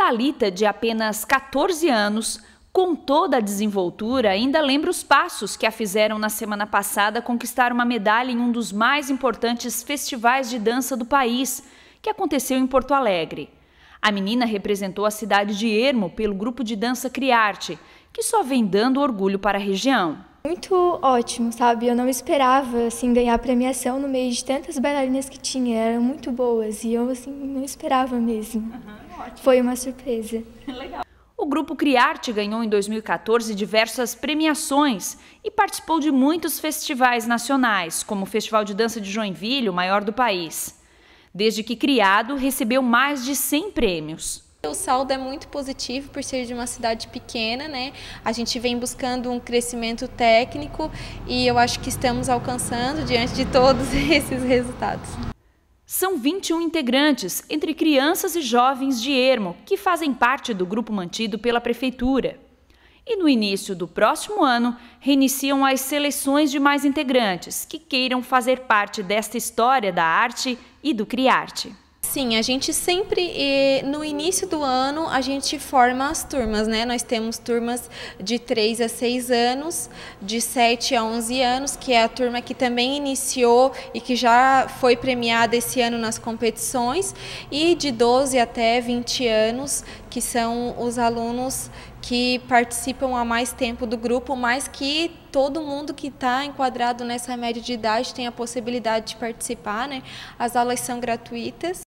Talita, de apenas 14 anos, com toda a desenvoltura, ainda lembra os passos que a fizeram na semana passada conquistar uma medalha em um dos mais importantes festivais de dança do país, que aconteceu em Porto Alegre. A menina representou a cidade de Ermo pelo grupo de dança Criarte, que só vem dando orgulho para a região. Muito ótimo, sabe? Eu não esperava assim ganhar premiação no meio de tantas bailarinas que tinha, eram muito boas e eu assim não esperava mesmo. Uhum. Foi uma surpresa. Legal. O grupo Criarte ganhou em 2014 diversas premiações e participou de muitos festivais nacionais, como o Festival de Dança de Joinville, o maior do país. Desde que criado, recebeu mais de 100 prêmios. O saldo é muito positivo por ser de uma cidade pequena, né? A gente vem buscando um crescimento técnico e eu acho que estamos alcançando diante de todos esses resultados. São 21 integrantes, entre crianças e jovens de ermo, que fazem parte do grupo mantido pela Prefeitura. E no início do próximo ano, reiniciam as seleções de mais integrantes que queiram fazer parte desta história da arte e do Criarte. Sim, a gente sempre, no início do ano, a gente forma as turmas, né? Nós temos turmas de 3 a 6 anos, de 7 a 11 anos, que é a turma que também iniciou e que já foi premiada esse ano nas competições, e de 12 até 20 anos, que são os alunos que participam há mais tempo do grupo, mas que todo mundo que está enquadrado nessa média de idade tem a possibilidade de participar. Né? As aulas são gratuitas.